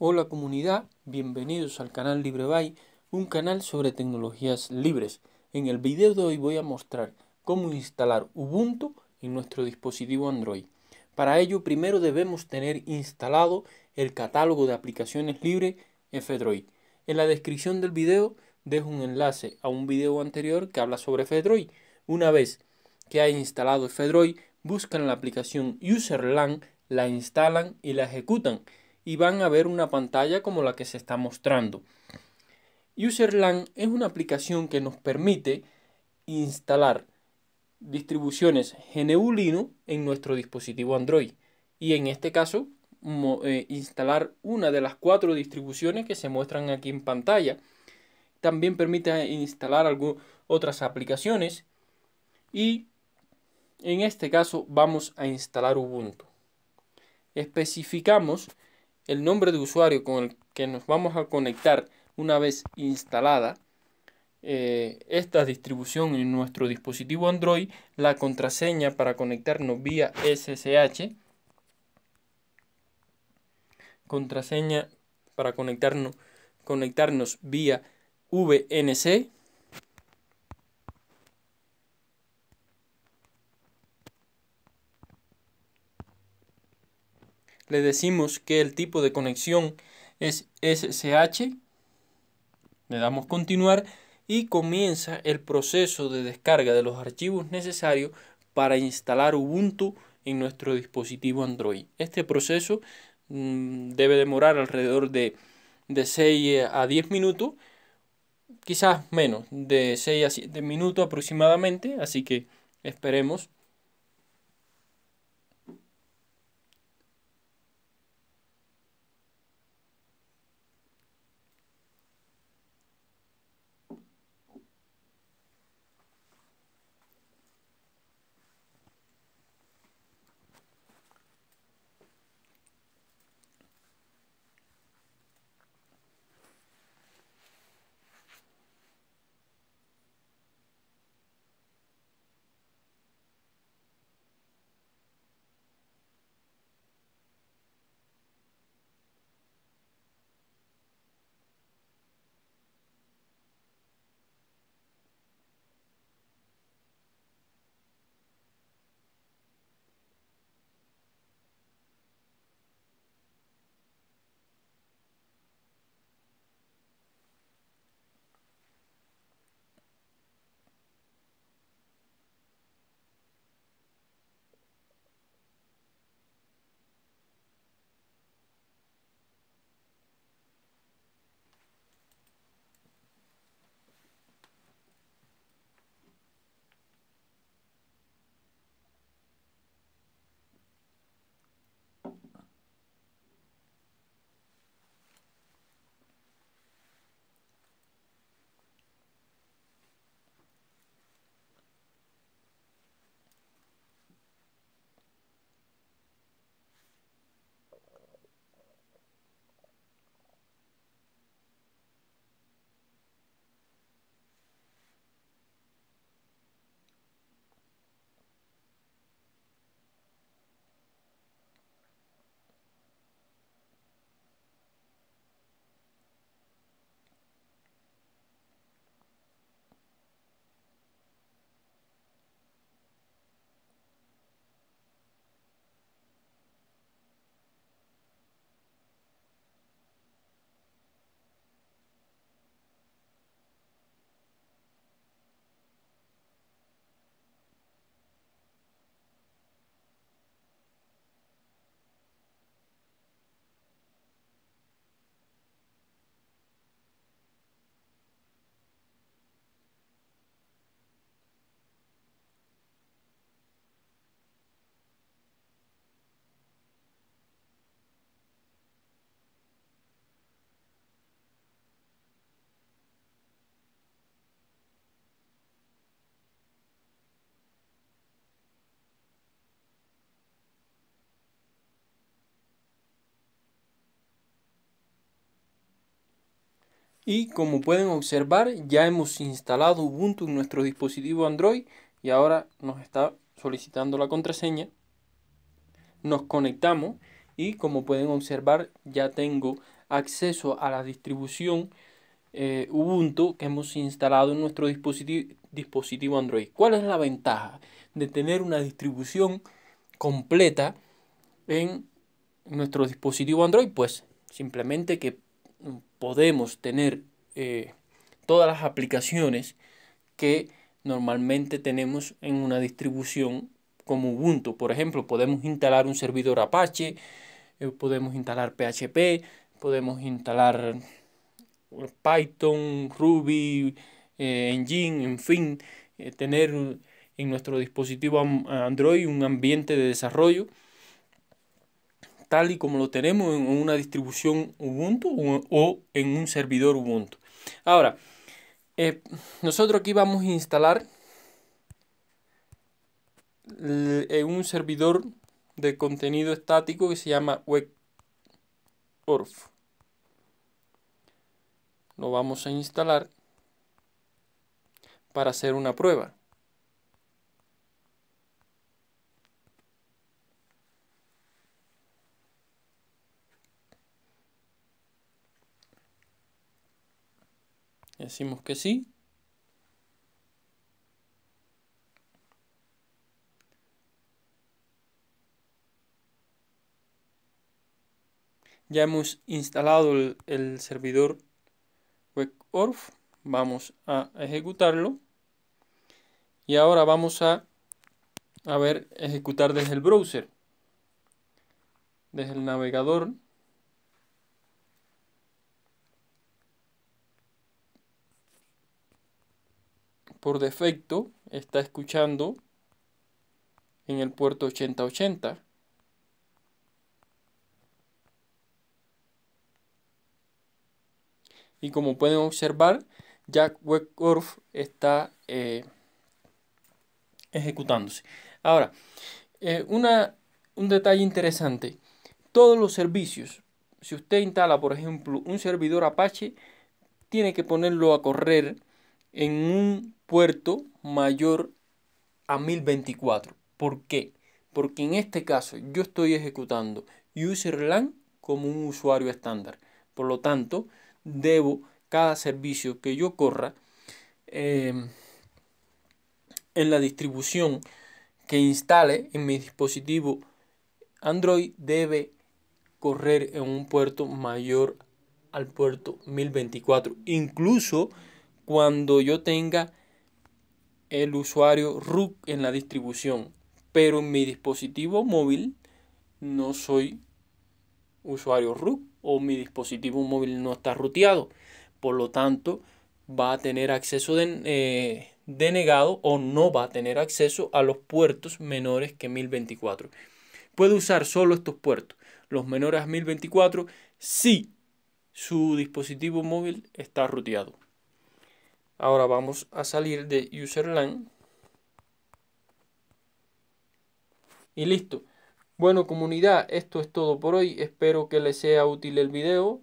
Hola comunidad, bienvenidos al canal LibreBay, un canal sobre tecnologías libres. En el video de hoy voy a mostrar cómo instalar Ubuntu en nuestro dispositivo Android. Para ello primero debemos tener instalado el catálogo de aplicaciones libres en En la descripción del video dejo un enlace a un video anterior que habla sobre Fedroid. Una vez que hay instalado Fedroid, buscan la aplicación UserLang, la instalan y la ejecutan y van a ver una pantalla como la que se está mostrando. UserLAN es una aplicación que nos permite instalar distribuciones GNU Linux en nuestro dispositivo Android y en este caso eh, instalar una de las cuatro distribuciones que se muestran aquí en pantalla. También permite instalar otras aplicaciones y en este caso vamos a instalar Ubuntu. Especificamos el nombre de usuario con el que nos vamos a conectar una vez instalada eh, esta distribución en nuestro dispositivo Android, la contraseña para conectarnos vía SSH, contraseña para conectarnos, conectarnos vía VNC, le decimos que el tipo de conexión es SSH, le damos continuar y comienza el proceso de descarga de los archivos necesarios para instalar Ubuntu en nuestro dispositivo Android. Este proceso mm, debe demorar alrededor de, de 6 a 10 minutos, quizás menos, de 6 a 7 minutos aproximadamente, así que esperemos Y como pueden observar, ya hemos instalado Ubuntu en nuestro dispositivo Android y ahora nos está solicitando la contraseña. Nos conectamos y como pueden observar, ya tengo acceso a la distribución eh, Ubuntu que hemos instalado en nuestro dispositivo Android. ¿Cuál es la ventaja de tener una distribución completa en nuestro dispositivo Android? Pues simplemente que podemos tener eh, todas las aplicaciones que normalmente tenemos en una distribución como Ubuntu. Por ejemplo, podemos instalar un servidor Apache, eh, podemos instalar PHP, podemos instalar eh, Python, Ruby, Engine, en fin, tener en nuestro dispositivo Android un ambiente de desarrollo tal y como lo tenemos en una distribución Ubuntu o en un servidor Ubuntu. Ahora, eh, nosotros aquí vamos a instalar un servidor de contenido estático que se llama WebOrf. Lo vamos a instalar para hacer una prueba. Decimos que sí. Ya hemos instalado el, servidor servidor WebOrf. Vamos a ejecutarlo. Y ahora vamos a, a ver ejecutar desde el browser. Desde el navegador por defecto está escuchando en el puerto 8080. Y como pueden observar, Jack webcorp está eh, ejecutándose. Ahora, eh, un detalle interesante. Todos los servicios, si usted instala, por ejemplo, un servidor Apache, tiene que ponerlo a correr en un puerto mayor a 1024. ¿Por qué? Porque en este caso yo estoy ejecutando userland como un usuario estándar. Por lo tanto, debo cada servicio que yo corra eh, en la distribución que instale en mi dispositivo Android debe correr en un puerto mayor al puerto 1024. Incluso cuando yo tenga el usuario root en la distribución. Pero en mi dispositivo móvil no soy usuario root o mi dispositivo móvil no está ruteado. Por lo tanto, va a tener acceso eh, denegado o no va a tener acceso a los puertos menores que 1024. Puede usar solo estos puertos, los menores a 1024, si su dispositivo móvil está ruteado. Ahora vamos a salir de userland. Y listo. Bueno comunidad, esto es todo por hoy. Espero que les sea útil el video.